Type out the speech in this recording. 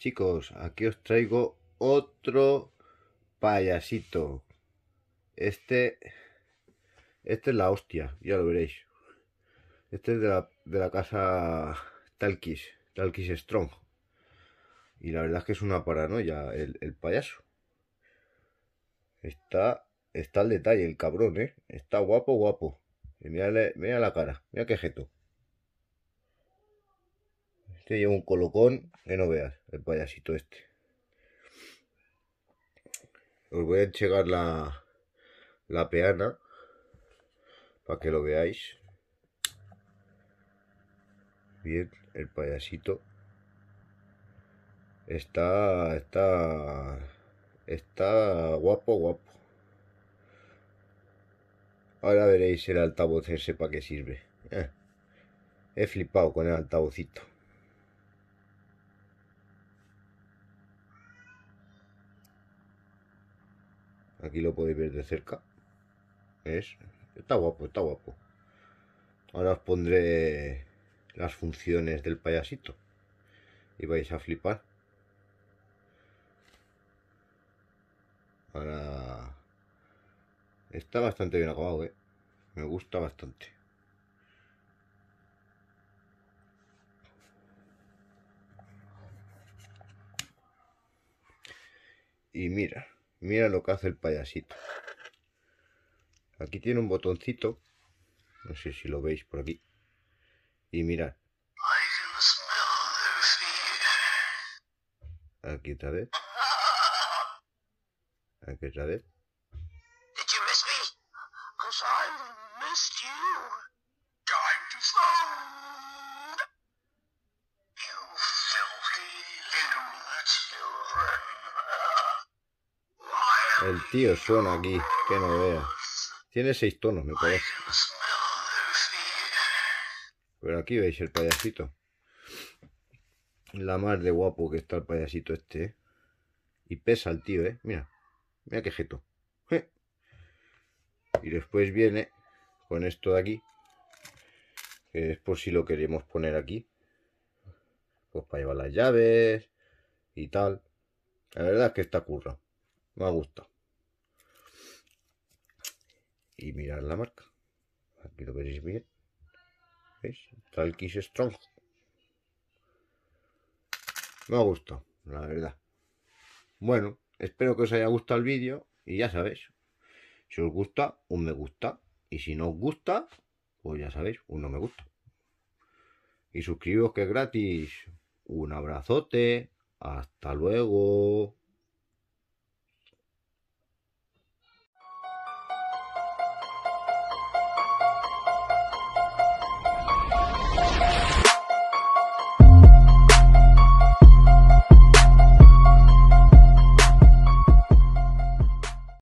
chicos, aquí os traigo otro payasito. Este, este, es la hostia, ya lo veréis. Este es de la, casa Talquis, Talquis Strong. Y la verdad es que es una paranoia el, el payaso. Está, está al detalle el cabrón, ¿eh? Está guapo, guapo. mira, la cara, mira qué lleva este un colocón que no veas, el payasito este. Os voy a enchegar la, la peana para que lo veáis. Bien, el payasito. Está, está, está guapo, guapo. Ahora veréis el altavoz ese para qué sirve. Eh, he flipado con el altavocito. Aquí lo podéis ver de cerca. Es. Está guapo, está guapo. Ahora os pondré las funciones del payasito. Y vais a flipar. Ahora... Está bastante bien acabado, ¿eh? Me gusta bastante. Y mira. Mira lo que hace el payasito. Aquí tiene un botoncito. No sé si lo veis por aquí. Y mira. Aquí otra vez. Aquí otra vez. You filthy little el tío suena aquí, que no vea. Tiene seis tonos, me parece. Pero aquí veis el payasito. La más de guapo que está el payasito este. ¿eh? Y pesa el tío, ¿eh? Mira. Mira qué jeto. Y después viene con esto de aquí. Que es por si lo queremos poner aquí. Pues para llevar las llaves y tal. La verdad es que está curra. Me ha gustado y mirar la marca. Aquí lo veréis bien. ¿Veis? Strong. Me ha gustado, la verdad. Bueno, espero que os haya gustado el vídeo y ya sabéis. Si os gusta, un me gusta. Y si no os gusta, pues ya sabéis, un no me gusta. Y suscribiros que es gratis. Un abrazote. Hasta luego.